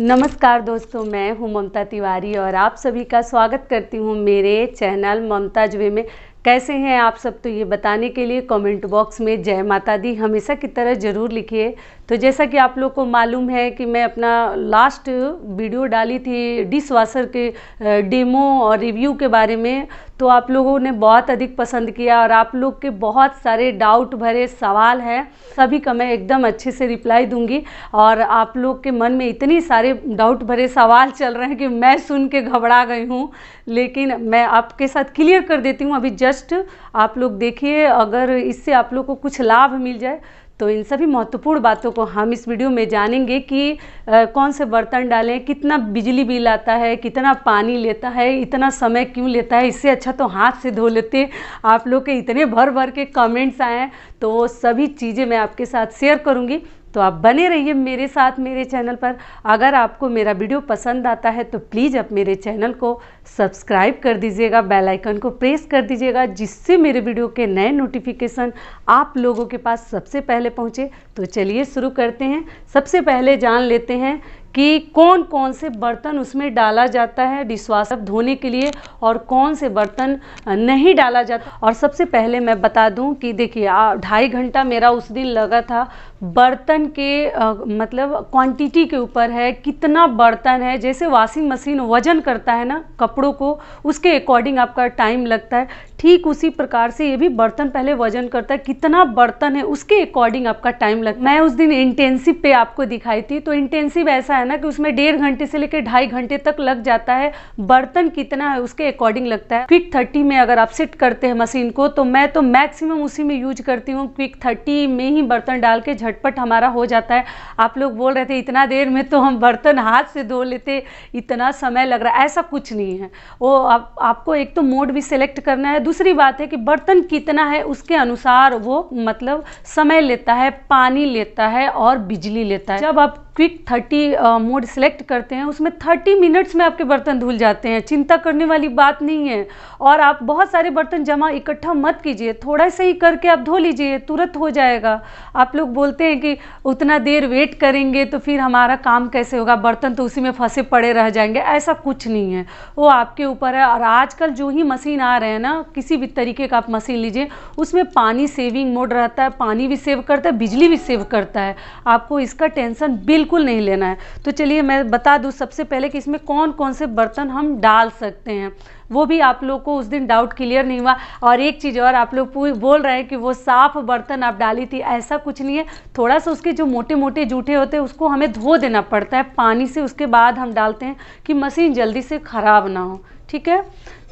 नमस्कार दोस्तों मैं हूं ममता तिवारी और आप सभी का स्वागत करती हूं मेरे चैनल ममता जुबे में कैसे हैं आप सब तो ये बताने के लिए कमेंट बॉक्स में जय माता दी हमेशा की तरह ज़रूर लिखिए तो जैसा कि आप लोग को मालूम है कि मैं अपना लास्ट वीडियो डाली थी डिस के डेमो और रिव्यू के बारे में तो आप लोगों ने बहुत अधिक पसंद किया और आप लोग के बहुत सारे डाउट भरे सवाल हैं सभी का मैं एकदम अच्छे से रिप्लाई दूंगी और आप लोग के मन में इतनी सारे डाउट भरे सवाल चल रहे हैं कि मैं सुन के घबरा गई हूँ लेकिन मैं आपके साथ क्लियर कर देती हूँ अभी जस्ट आप लोग देखिए अगर इससे आप लोग को कुछ लाभ मिल जाए तो इन सभी महत्वपूर्ण बातों को हम इस वीडियो में जानेंगे कि आ, कौन से बर्तन डालें कितना बिजली बिल आता है कितना पानी लेता है इतना समय क्यों लेता है इससे अच्छा तो हाथ से धो लेते आप लोग के इतने भर भर के कमेंट्स आए तो सभी चीज़ें मैं आपके साथ शेयर करूँगी तो आप बने रहिए मेरे साथ मेरे चैनल पर अगर आपको मेरा वीडियो पसंद आता है तो प्लीज़ आप मेरे चैनल को सब्सक्राइब कर दीजिएगा बेल आइकन को प्रेस कर दीजिएगा जिससे मेरे वीडियो के नए नोटिफिकेशन आप लोगों के पास सबसे पहले पहुँचे तो चलिए शुरू करते हैं सबसे पहले जान लेते हैं कि कौन कौन से बर्तन उसमें डाला जाता है डिशवाशर धोने के लिए और कौन से बर्तन नहीं डाला जाता और सबसे पहले मैं बता दूं कि देखिए ढाई घंटा मेरा उस दिन लगा था बर्तन के आ, मतलब क्वांटिटी के ऊपर है कितना बर्तन है जैसे वॉशिंग मशीन वजन करता है ना कपड़ों को उसके अकॉर्डिंग आपका टाइम लगता है ठीक उसी प्रकार से ये भी बर्तन पहले वजन करता है कितना बर्तन है उसके अकॉर्डिंग आपका टाइम लगता है मैं उस दिन इंटेंसिव पे आपको दिखाई थी तो इंटेंसिव ऐसा है ना कि उसमें डेढ़ घंटे से लेकर ढाई घंटे तक लग जाता है बर्तन कितना है उसके अकॉर्डिंग लगता है क्विक थर्टी में अगर आप सेट करते हैं मशीन को तो मैं तो मैक्सिमम उसी में यूज करती हूँ क्विक थर्टी में ही बर्तन डाल के झटपट हमारा हो जाता है आप लोग बोल रहे थे इतना देर में तो हम बर्तन हाथ से धो लेते इतना समय लग रहा है ऐसा कुछ नहीं है वो आप, आपको एक तो मोड भी सिलेक्ट करना है दूसरी बात है कि बर्तन कितना है उसके अनुसार वो मतलब समय लेता है पानी लेता है और बिजली लेता है जब आप क्विक थर्टी मोड सेलेक्ट करते हैं उसमें थर्टी मिनट्स में आपके बर्तन धुल जाते हैं चिंता करने वाली बात नहीं है और आप बहुत सारे बर्तन जमा इकट्ठा मत कीजिए थोड़ा सा ही करके आप धो लीजिए तुरंत हो जाएगा आप लोग बोलते बोलते हैं कि उतना देर वेट करेंगे तो फिर हमारा काम कैसे होगा बर्तन तो उसी में फंसे पड़े रह जाएंगे ऐसा कुछ नहीं है वो आपके ऊपर है और आजकल जो ही मशीन आ रहे हैं ना किसी भी तरीके का आप मशीन लीजिए उसमें पानी सेविंग मोड रहता है पानी भी सेव करता है बिजली भी सेव करता है आपको इसका टेंशन बिल्कुल नहीं लेना है तो चलिए मैं बता दूँ सबसे पहले कि इसमें कौन कौन से बर्तन हम डाल सकते हैं वो भी आप लोग को उस दिन डाउट क्लियर नहीं हुआ और एक चीज़ और आप लोग बोल रहे हैं कि वो साफ बर्तन आप डाली थी ऐसा कुछ नहीं है थोड़ा सा उसके जो मोटे मोटे जूठे होते हैं उसको हमें धो देना पड़ता है पानी से उसके बाद हम डालते हैं कि मशीन जल्दी से ख़राब ना हो ठीक है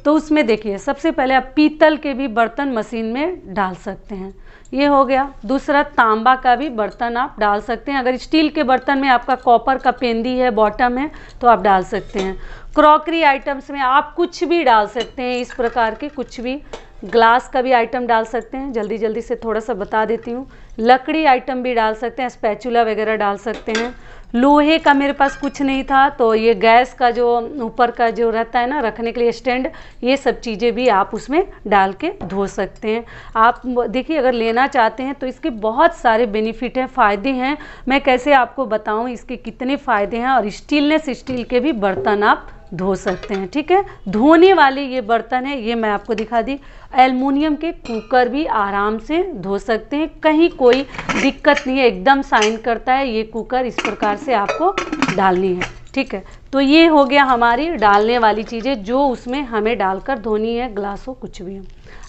तो उसमें देखिए सबसे पहले आप पीतल के भी बर्तन मशीन में डाल सकते हैं ये हो गया दूसरा तांबा का भी बर्तन आप डाल सकते हैं अगर स्टील के बर्तन में आपका कॉपर का पेंदी है बॉटम है तो आप डाल सकते हैं क्रॉकरी आइटम्स में आप कुछ भी डाल सकते हैं इस प्रकार के कुछ भी ग्लास का भी आइटम डाल सकते हैं जल्दी जल्दी से थोड़ा सा बता देती हूँ लकड़ी आइटम भी डाल सकते हैं स्पैचुला वगैरह डाल सकते हैं लोहे का मेरे पास कुछ नहीं था तो ये गैस का जो ऊपर का जो रहता है ना रखने के लिए स्टैंड ये सब चीज़ें भी आप उसमें डाल के धो सकते हैं आप देखिए अगर लेना चाहते हैं तो इसके बहुत सारे बेनिफिट हैं फ़ायदे हैं मैं कैसे आपको बताऊँ इसके कितने फ़ायदे हैं और स्टीलनेस स्टील के भी बर्तन आप धो सकते हैं ठीक है धोने वाले ये बर्तन है ये मैं आपको दिखा दी एलमिनियम के कुकर भी आराम से धो सकते हैं कहीं कोई दिक्कत नहीं है एकदम साइन करता है ये कुकर इस प्रकार से आपको डालनी है ठीक है तो ये हो गया हमारी डालने वाली चीज़ें जो उसमें हमें डालकर धोनी है ग्लास हो कुछ भी हो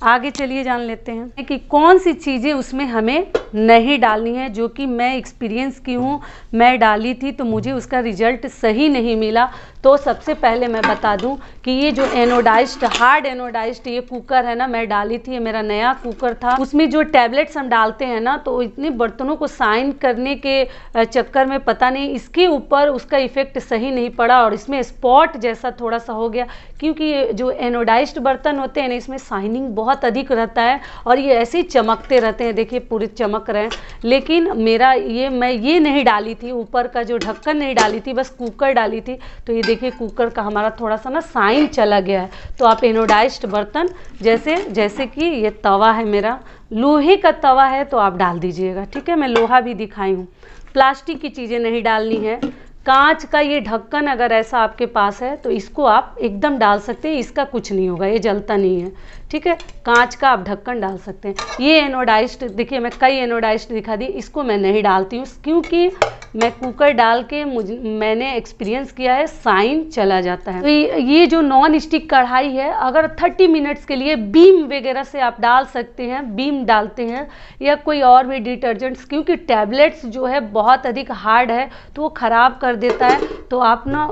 आगे चलिए जान लेते हैं कि कौन सी चीज़ें उसमें हमें नहीं डालनी है जो कि मैं एक्सपीरियंस की हूँ मैं डाली थी तो मुझे उसका रिजल्ट सही नहीं मिला तो सबसे पहले मैं बता दूं कि ये जो एनोडाइज्ड हार्ड एनोडाइज्ड ये कुकर है ना मैं डाली थी ये मेरा नया कुकर था उसमें जो टैबलेट्स हम डालते हैं ना तो इतने बर्तनों को साइन करने के चक्कर में पता नहीं इसके ऊपर उसका इफेक्ट सही नहीं पड़ा और इसमें स्पॉट जैसा थोड़ा सा हो गया क्योंकि जो एनोडाइज्ड बर्तन होते हैं ना इसमें साइनिंग बहुत अधिक रहता है और ये ऐसे ही चमकते रहते हैं देखिए पूरे चमक रहे हैं लेकिन मेरा ये मैं ये नहीं डाली थी ऊपर का जो ढक्कन नहीं डाली थी बस कुकर डाली थी तो ये देखिए कुकर का हमारा थोड़ा सा ना साइन चला गया है तो आप एनोडाइज बर्तन जैसे जैसे कि ये तवा है मेरा लोहे का तवा है तो आप डाल दीजिएगा ठीक है मैं लोहा भी दिखाई हूँ प्लास्टिक की चीज़ें नहीं डालनी है कांच का ये ढक्कन अगर ऐसा आपके पास है तो इसको आप एकदम डाल सकते हैं इसका कुछ नहीं होगा ये जलता नहीं है ठीक है कांच का आप ढक्कन डाल सकते हैं ये एनोडाइस्ड देखिए मैं कई एनोडाइस्ड दिखा दी इसको मैं नहीं डालती हूँ क्योंकि मैं कुकर डाल के मुझ मैंने एक्सपीरियंस किया है साइन चला जाता है तो ये जो नॉन स्टिक कढ़ाई है अगर 30 मिनट्स के लिए बीम वगैरह से आप डाल सकते हैं बीम डालते हैं या कोई और भी डिटर्जेंट्स क्योंकि टैबलेट्स जो है बहुत अधिक हार्ड है तो वो ख़राब कर देता है तो आप ना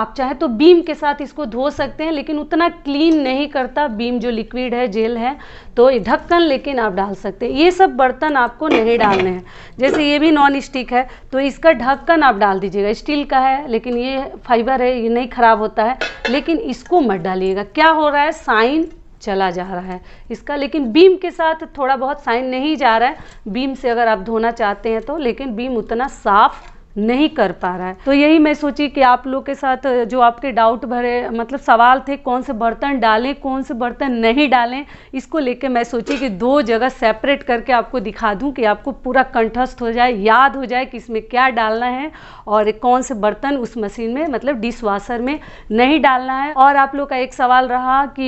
आप चाहे तो बीम के साथ इसको धो सकते हैं लेकिन उतना क्लीन नहीं करता बीम जो लिक्विड लिक्विड है जेल है तो ढक्कन लेकिन आप डाल सकते हैं ये सब बर्तन आपको नहीं डालने हैं जैसे ये भी नॉन स्टिक है तो इसका ढक्कन आप डाल दीजिएगा स्टील का है लेकिन ये फाइबर है ये नहीं ख़राब होता है लेकिन इसको मत डालिएगा क्या हो रहा है साइन चला जा रहा है इसका लेकिन बीम के साथ थोड़ा बहुत साइन नहीं जा रहा है बीम से अगर आप धोना चाहते हैं तो लेकिन बीम उतना साफ़ नहीं कर पा रहा है तो यही मैं सोची कि आप लोग के साथ जो आपके डाउट भरे मतलब सवाल थे कौन से बर्तन डालें कौन से बर्तन नहीं डालें इसको लेके मैं सोची कि दो जगह सेपरेट करके आपको दिखा दूं कि आपको पूरा कंठस्थ हो जाए याद हो जाए कि इसमें क्या डालना है और कौन से बर्तन उस मशीन में मतलब डिश वाशर में नहीं डालना है और आप लोग का एक सवाल रहा कि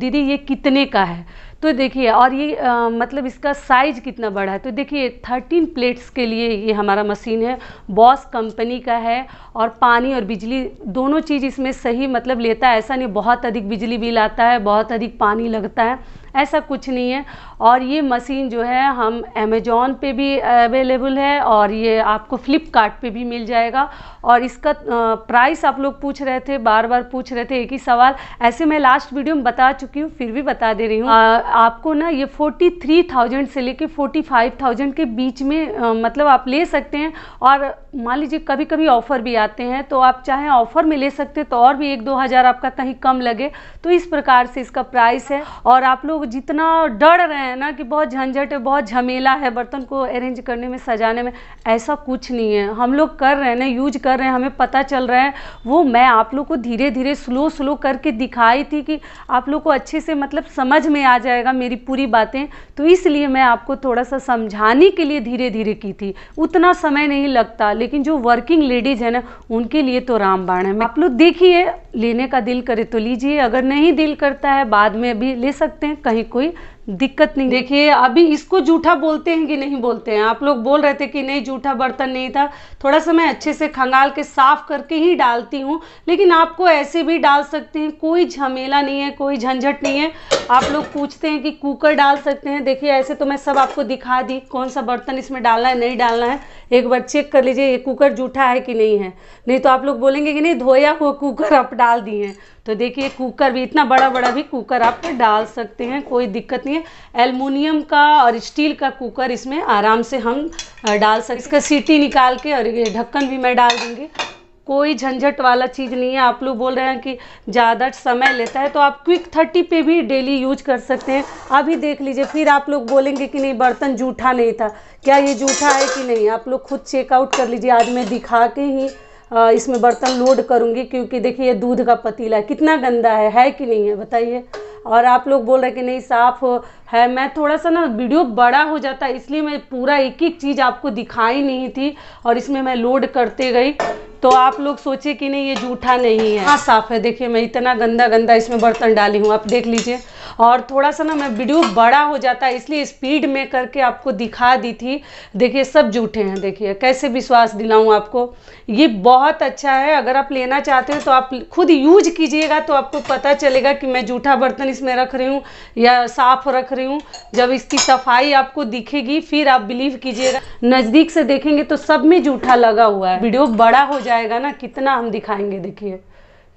दीदी ये कितने का है तो देखिए और ये आ, मतलब इसका साइज कितना बड़ा है तो देखिए थर्टीन प्लेट्स के लिए ये हमारा मशीन है बॉस कंपनी का है और पानी और बिजली दोनों चीज़ इसमें सही मतलब लेता है ऐसा नहीं बहुत अधिक बिजली बिल आता है बहुत अधिक पानी लगता है ऐसा कुछ नहीं है और ये मशीन जो है हम अमेजोन पे भी अवेलेबल है और ये आपको फ़्लिपकार्ट पे भी मिल जाएगा और इसका प्राइस आप लोग पूछ रहे थे बार बार पूछ रहे थे एक ही सवाल ऐसे मैं लास्ट वीडियो में बता चुकी हूँ फिर भी बता दे रही हूँ आपको ना ये फोर्टी थ्री थाउजेंड से लेके फोर्टी फाइव थाउजेंड के बीच में आ, मतलब आप ले सकते हैं और मान लीजिए कभी कभी ऑफ़र भी आते हैं तो आप चाहे ऑफ़र में ले सकते तो और भी एक दो हज़ार आपका कहीं कम लगे तो इस प्रकार से इसका प्राइस है और आप लोग लोग जितना डर रहे हैं ना कि बहुत झंझट है बहुत झमेला है बर्तन को अरेंज करने में सजाने में ऐसा कुछ नहीं है हम लोग कर रहे हैं ना यूज कर रहे हैं हमें पता चल रहा है वो मैं आप लोग को धीरे धीरे स्लो स्लो करके दिखाई थी कि आप लोग को अच्छे से मतलब समझ में आ जाएगा मेरी पूरी बातें तो इसलिए मैं आपको थोड़ा सा समझाने के लिए धीरे धीरे की थी उतना समय नहीं लगता लेकिन जो वर्किंग लेडीज़ है ना उनके लिए तो रामबाण है आप लोग देखिए लेने का दिल करे तो लीजिए अगर नहीं दिल करता है बाद में भी ले सकते हैं कहीं कोई दिक्कत नहीं देखिए अभी इसको जूठा बोलते हैं कि नहीं बोलते हैं आप लोग बोल रहे थे कि नहीं जूठा बर्तन नहीं था थोड़ा सा मैं अच्छे से खंगाल के साफ करके ही डालती हूँ लेकिन आपको ऐसे भी डाल सकते हैं कोई झमेला नहीं है कोई झंझट नहीं है आप लोग पूछते हैं कि कुकर डाल सकते हैं देखिए ऐसे तो मैं सब आपको दिखा दी कौन सा बर्तन इसमें डालना है नहीं डालना है एक बार चेक कर लीजिए ये कुकर जूठा है कि नहीं है नहीं तो आप लोग बोलेंगे कि नहीं धोया हुआ कुकर आप डाल दिए तो देखिए कुकर भी इतना बड़ा बड़ा भी कुकर आप डाल सकते हैं कोई दिक्कत नहीं है एलमोनियम का और स्टील का कुकर इसमें आराम से हम डाल सकते इसका सीटी निकाल के और ये ढक्कन भी मैं डाल दूँगी कोई झंझट वाला चीज़ नहीं है आप लोग बोल रहे हैं कि ज़्यादा समय लेता है तो आप क्विक थर्टी पे भी डेली यूज कर सकते हैं अभी देख लीजिए फिर आप लोग बोलेंगे कि नहीं बर्तन जूठा नहीं था क्या ये जूठा है कि नहीं आप लोग खुद चेकआउट कर लीजिए आज मैं दिखा के ही इसमें बर्तन लोड करूँगी क्योंकि देखिए ये दूध का पतीला है कितना गंदा है है कि नहीं है बताइए और आप लोग बोल रहे कि नहीं साफ़ है मैं थोड़ा सा ना वीडियो बड़ा हो जाता है इसलिए मैं पूरा एक एक चीज़ आपको दिखाई नहीं थी और इसमें मैं लोड करते गई तो आप लोग सोचे कि नहीं ये जूठा नहीं है हाँ साफ़ है देखिए मैं इतना गंदा गंदा इसमें बर्तन डाली हूँ आप देख लीजिए और थोड़ा सा ना मैं वीडियो बड़ा हो जाता है इसलिए स्पीड में करके आपको दिखा दी थी देखिए सब झूठे हैं देखिए कैसे विश्वास दिलाऊं आपको ये बहुत अच्छा है अगर आप लेना चाहते हो तो आप खुद यूज कीजिएगा तो आपको पता चलेगा कि मैं जूठा बर्तन इसमें रख रही हूँ या साफ रख रही हूँ जब इसकी सफाई आपको दिखेगी फिर आप बिलीव कीजिएगा नज़दीक से देखेंगे तो सब में जूठा लगा हुआ है वीडियो बड़ा हो जाएगा ना कितना हम दिखाएंगे देखिए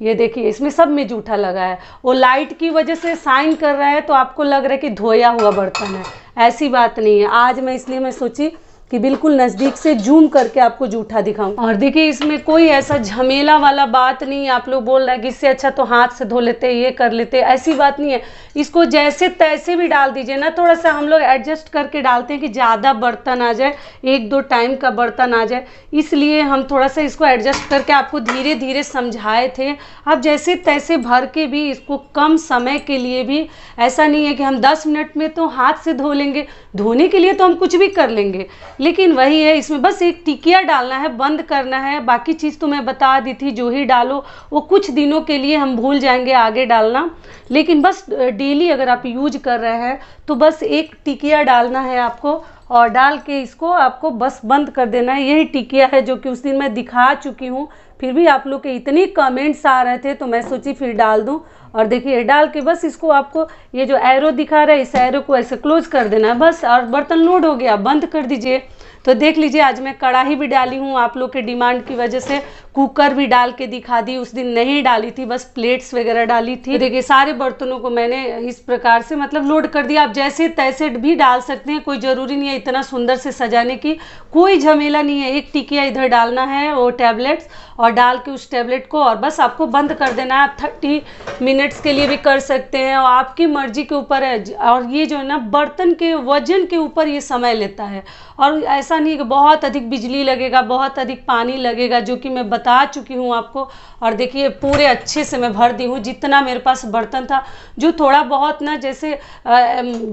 ये देखिए इसमें सब में जूठा लगा है वो लाइट की वजह से साइन कर रहा है तो आपको लग रहा है कि धोया हुआ बर्तन है ऐसी बात नहीं है आज मैं इसलिए मैं सोची कि बिल्कुल नज़दीक से जूम करके आपको जूठा दिखाऊं और देखिए इसमें कोई ऐसा झमेला वाला बात नहीं आप लोग बोल रहे हैं कि इससे अच्छा तो हाथ से धो लेते ये कर लेते ऐसी बात नहीं है इसको जैसे तैसे भी डाल दीजिए ना थोड़ा सा हम लोग एडजस्ट करके डालते हैं कि ज़्यादा बर्तन आ जाए एक दो टाइम का बर्तन आ जाए इसलिए हम थोड़ा सा इसको एडजस्ट करके आपको धीरे धीरे समझाए थे आप जैसे तैसे भर के भी इसको कम समय के लिए भी ऐसा नहीं है कि हम दस मिनट में तो हाथ से धो लेंगे धोने के लिए तो हम कुछ भी कर लेंगे लेकिन वही है इसमें बस एक टिकिया डालना है बंद करना है बाकी चीज़ तो मैं बता दी थी जो ही डालो वो कुछ दिनों के लिए हम भूल जाएंगे आगे डालना लेकिन बस डेली अगर आप यूज कर रहे हैं तो बस एक टिकिया डालना है आपको और डाल के इसको आपको बस बंद कर देना है यही टिकिया है जो कि उस दिन मैं दिखा चुकी हूँ फिर भी आप लोग के इतने कमेंट्स आ रहे थे तो मैं सोची फिर डाल दूँ और देखिए डाल के बस इसको आपको ये जो एरो दिखा रहा है इस एरो को ऐसे क्लोज कर देना है बस और बर्तन लोड हो गया बंद कर दीजिए तो देख लीजिए आज मैं कढ़ाई भी डाली हूँ आप लोग के डिमांड की वजह से कुकर भी डाल के दिखा दी उस दिन नहीं डाली थी बस प्लेट्स वगैरह डाली थी तो देखिए सारे बर्तनों को मैंने इस प्रकार से मतलब लोड कर दिया आप जैसे तैसे भी डाल सकते हैं कोई ज़रूरी नहीं है इतना सुंदर से सजाने की कोई झमेला नहीं है एक टिकिया इधर डालना है वो टैबलेट्स और डाल के उस टैबलेट को और बस आपको बंद कर देना है आप थर्टी मिनट्स के लिए भी कर सकते हैं और आपकी मर्जी के ऊपर है और ये जो है ना बर्तन के वजन के ऊपर ये समय लेता है और ऐसा नहीं कि बहुत अधिक बिजली लगेगा बहुत अधिक पानी लगेगा जो कि मैं बता बता चुकी हूँ आपको और देखिए पूरे अच्छे से मैं भर दी हूँ जितना मेरे पास बर्तन था जो थोड़ा बहुत ना जैसे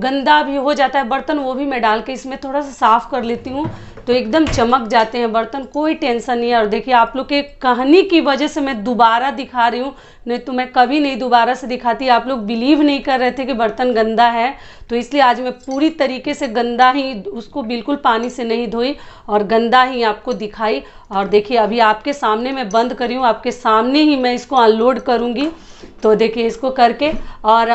गंदा भी हो जाता है बर्तन वो भी मैं डाल के इसमें थोड़ा सा साफ़ कर लेती हूँ तो एकदम चमक जाते हैं बर्तन कोई टेंशन नहीं है और देखिए आप लोग के कहानी की वजह से मैं दोबारा दिखा रही हूँ नहीं तो मैं कभी नहीं दोबारा से दिखाती आप लोग बिलीव नहीं कर रहे थे कि बर्तन गंदा है तो इसलिए आज मैं पूरी तरीके से गंदा ही उसको बिल्कुल पानी से नहीं धोई और गंदा ही आपको दिखाई और देखिए अभी आपके सामने सामने मैं बंद करी हूँ आपके सामने ही मैं इसको अनलोड करूँगी तो देखिए इसको करके और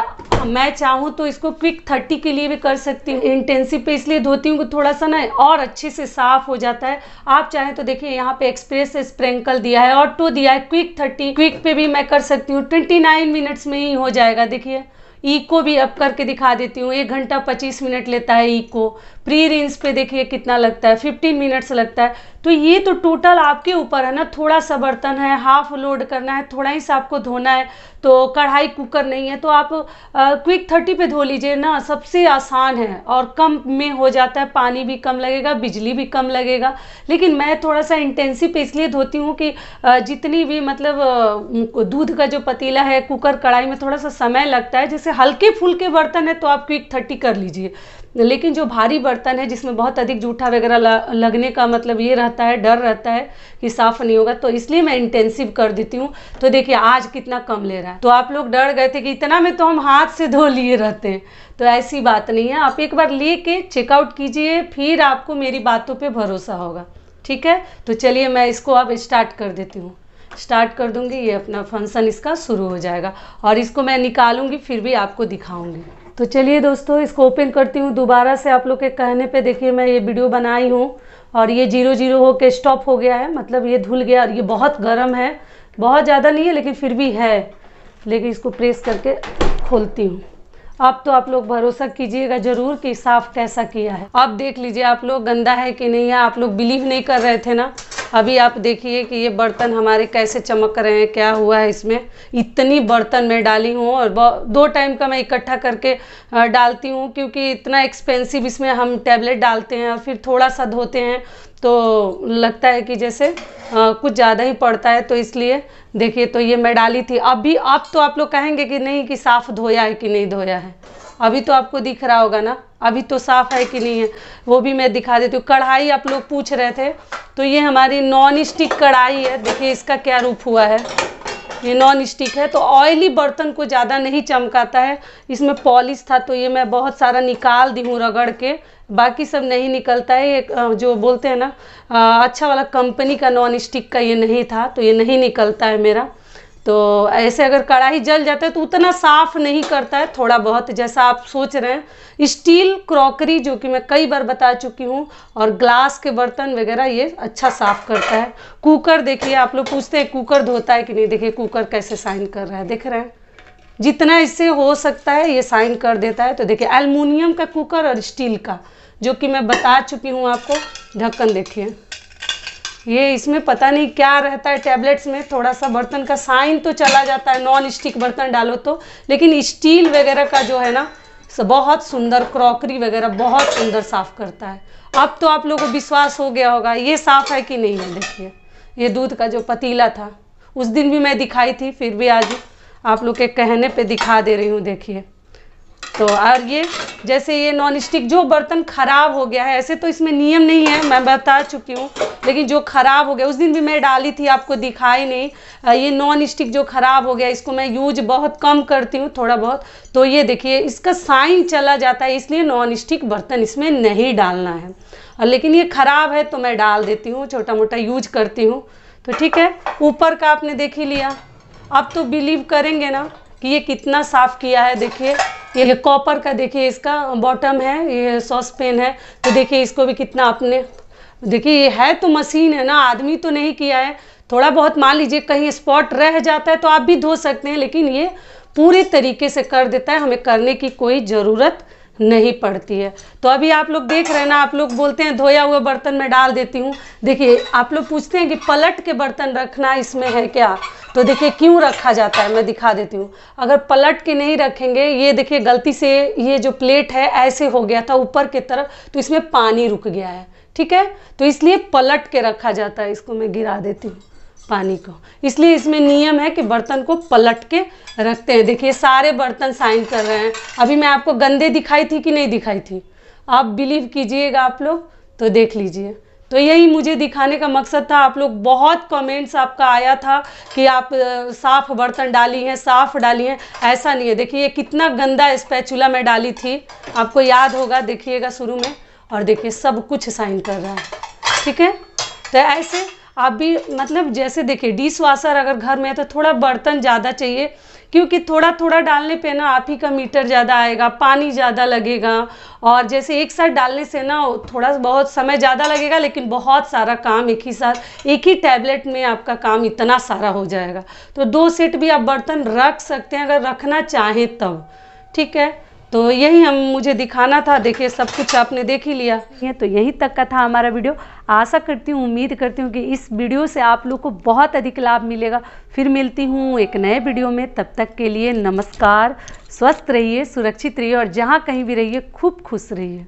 मैं चाहूँ तो इसको क्विक थर्टी के लिए भी कर सकती हूँ इंटेंसिव पे इसलिए धोती हूँ कि थोड़ा सा ना और अच्छे से साफ हो जाता है आप चाहें तो देखिए यहाँ पे एक्सप्रेस स्प्रिंकल दिया है और टू दिया है क्विक थर्टी क्विक पे भी मैं कर सकती हूँ ट्वेंटी नाइन मिनट्स में ही हो जाएगा देखिए ईको भी अप करके दिखा देती हूँ एक घंटा पच्चीस मिनट लेता है ईको प्री रिंस पे देखिए कितना लगता है फिफ्टीन मिनट्स लगता है तो ये तो टोटल आपके ऊपर है ना थोड़ा सा बर्तन है हाफ लोड करना है थोड़ा ही सा आपको धोना है तो कढ़ाई कुकर नहीं है तो आप आ, क्विक थर्टी पे धो लीजिए ना सबसे आसान है और कम में हो जाता है पानी भी कम लगेगा बिजली भी कम लगेगा लेकिन मैं थोड़ा सा इंटेंसिव पे इसलिए धोती हूँ कि जितनी भी मतलब दूध का जो पतीला है कुकर कढ़ाई में थोड़ा सा समय लगता है जैसे हल्के फुल्के बर्तन है तो आप क्विक थर्टी कर लीजिए लेकिन जो भारी बर्तन है जिसमें बहुत अधिक जूठा वगैरह लगने का मतलब ये रहता है डर रहता है कि साफ़ नहीं होगा तो इसलिए मैं इंटेंसिव कर देती हूँ तो देखिए आज कितना कम ले रहा है तो आप लोग डर गए थे कि इतना में तो हम हाथ से धो लिए रहते हैं तो ऐसी बात नहीं है आप एक बार ले कर चेकआउट कीजिए फिर आपको मेरी बातों पर भरोसा होगा ठीक है तो चलिए मैं इसको अब स्टार्ट कर देती हूँ स्टार्ट कर दूंगी ये अपना फंक्शन इसका शुरू हो जाएगा और इसको मैं निकालूंगी फिर भी आपको दिखाऊंगी तो चलिए दोस्तों इसको ओपन करती हूँ दोबारा से आप लोग के कहने पे देखिए मैं ये वीडियो बनाई हूँ और ये जीरो जीरो हो के स्टॉप हो गया है मतलब ये धुल गया और ये बहुत गर्म है बहुत ज़्यादा नहीं है लेकिन फिर भी है लेकिन इसको प्रेस करके खोलती हूँ अब तो आप लोग भरोसा कीजिएगा ज़रूर कि साफ़ कैसा किया है अब देख लीजिए आप लोग गंदा है कि नहीं है आप लोग बिलीव नहीं कर रहे थे ना अभी आप देखिए कि ये बर्तन हमारे कैसे चमक रहे हैं क्या हुआ है इसमें इतनी बर्तन मैं डाली हूँ और दो टाइम का मैं इकट्ठा करके डालती हूँ क्योंकि इतना एक्सपेंसिव इसमें हम टैबलेट डालते हैं और फिर थोड़ा सा धोते हैं तो लगता है कि जैसे आ, कुछ ज़्यादा ही पड़ता है तो इसलिए देखिए तो ये मैं डाली थी अभी अब तो आप लोग कहेंगे कि नहीं कि साफ़ धोया है कि नहीं धोया है अभी तो आपको दिख रहा होगा ना अभी तो साफ़ है कि नहीं है वो भी मैं दिखा देती हूँ कढ़ाई आप लोग पूछ रहे थे तो ये हमारी नॉन स्टिक कढ़ाई है देखिए इसका क्या रूप हुआ है ये नॉन स्टिक है तो ऑयली बर्तन को ज़्यादा नहीं चमकाता है इसमें पॉलिश था तो ये मैं बहुत सारा निकाल दी हूँ रगड़ के बाकी सब नहीं निकलता है ये जो बोलते हैं ना अच्छा वाला कंपनी का नॉन स्टिक का ये नहीं था तो ये नहीं निकलता है मेरा तो ऐसे अगर कढ़ाई जल जाता है तो उतना साफ़ नहीं करता है थोड़ा बहुत जैसा आप सोच रहे हैं स्टील क्रॉकरी जो कि मैं कई बार बता चुकी हूँ और ग्लास के बर्तन वगैरह ये अच्छा साफ़ करता है कुकर देखिए आप लोग पूछते हैं कुकर धोता है कि नहीं देखिए कुकर कैसे साइन कर रहा है देख रहे हैं जितना इससे हो सकता है ये साइन कर देता है तो देखिए एलमोनियम का कुकर और स्टील का जो कि मैं बता चुकी हूँ आपको ढक्कन देखिए ये इसमें पता नहीं क्या रहता है टैबलेट्स में थोड़ा सा बर्तन का साइन तो चला जाता है नॉन स्टिक बर्तन डालो तो लेकिन स्टील वगैरह का जो है ना बहुत सुंदर क्रॉकरी वगैरह बहुत सुंदर साफ करता है अब तो आप लोगों को विश्वास हो गया होगा ये साफ है कि नहीं है देखिए ये दूध का जो पतीला था उस दिन भी मैं दिखाई थी फिर भी आज आप लोग के कहने पे दिखा दे रही हूँ देखिए तो और ये जैसे ये नॉन स्टिक जो बर्तन ख़राब हो गया है ऐसे तो इसमें नियम नहीं है मैं बता चुकी हूँ लेकिन जो ख़राब हो गया उस दिन भी मैं डाली थी आपको दिखाई नहीं ये नॉन स्टिक जो ख़राब हो गया इसको मैं यूज बहुत कम करती हूँ थोड़ा बहुत तो ये देखिए इसका साइन चला जाता है इसलिए नॉन स्टिक बर्तन इसमें नहीं डालना है और लेकिन ये ख़राब है तो मैं डाल देती हूँ छोटा मोटा यूज करती हूँ तो ठीक है ऊपर का आपने देख ही लिया अब तो बिलीव करेंगे ना कि ये कितना साफ़ किया है देखिए ये कॉपर का देखिए इसका बॉटम है ये सॉस पेन है तो देखिए इसको भी कितना आपने देखिए ये है तो मशीन है ना आदमी तो नहीं किया है थोड़ा बहुत मान लीजिए कहीं स्पॉट रह जाता है तो आप भी धो सकते हैं लेकिन ये पूरे तरीके से कर देता है हमें करने की कोई ज़रूरत नहीं पड़ती है तो अभी आप लोग देख रहे हैं ना आप लोग बोलते हैं धोया हुआ बर्तन में डाल देती हूँ देखिए आप लोग पूछते हैं कि पलट के बर्तन रखना इसमें है क्या तो देखिए क्यों रखा जाता है मैं दिखा देती हूँ अगर पलट के नहीं रखेंगे ये देखिए गलती से ये जो प्लेट है ऐसे हो गया था ऊपर की तरफ तो इसमें पानी रुक गया है ठीक है तो इसलिए पलट के रखा जाता है इसको मैं गिरा देती हूँ पानी को इसलिए इसमें नियम है कि बर्तन को पलट के रखते हैं देखिए सारे बर्तन साइन कर रहे हैं अभी मैं आपको गंदे दिखाई थी कि नहीं दिखाई थी आप बिलीव कीजिएगा आप लोग तो देख लीजिए तो यही मुझे दिखाने का मकसद था आप लोग बहुत कमेंट्स आपका आया था कि आप साफ़ बर्तन डाली हैं साफ़ डाली हैं ऐसा नहीं है देखिए ये कितना गंदा स्पैचूला मैं डाली थी आपको याद होगा देखिएगा शुरू में और देखिए सब कुछ साइन कर रहा है ठीक है तो ऐसे आप भी मतलब जैसे देखिए डिश वाशर अगर घर में है तो थोड़ा बर्तन ज़्यादा चाहिए क्योंकि थोड़ा थोड़ा डालने पे ना आप ही का मीटर ज़्यादा आएगा पानी ज़्यादा लगेगा और जैसे एक साथ डालने से ना थोड़ा बहुत समय ज़्यादा लगेगा लेकिन बहुत सारा काम एक ही साथ एक ही टैबलेट में आपका काम इतना सारा हो जाएगा तो दो सेट भी आप बर्तन रख सकते हैं अगर रखना चाहें तब ठीक है तो यही हम मुझे दिखाना था देखिए सब कुछ आपने देख ही लिया ये तो यही तक का था हमारा वीडियो आशा करती हूँ उम्मीद करती हूँ कि इस वीडियो से आप लोग को बहुत अधिक लाभ मिलेगा फिर मिलती हूँ एक नए वीडियो में तब तक के लिए नमस्कार स्वस्थ रहिए सुरक्षित रहिए और जहाँ कहीं भी रहिए खूब खुश रहिए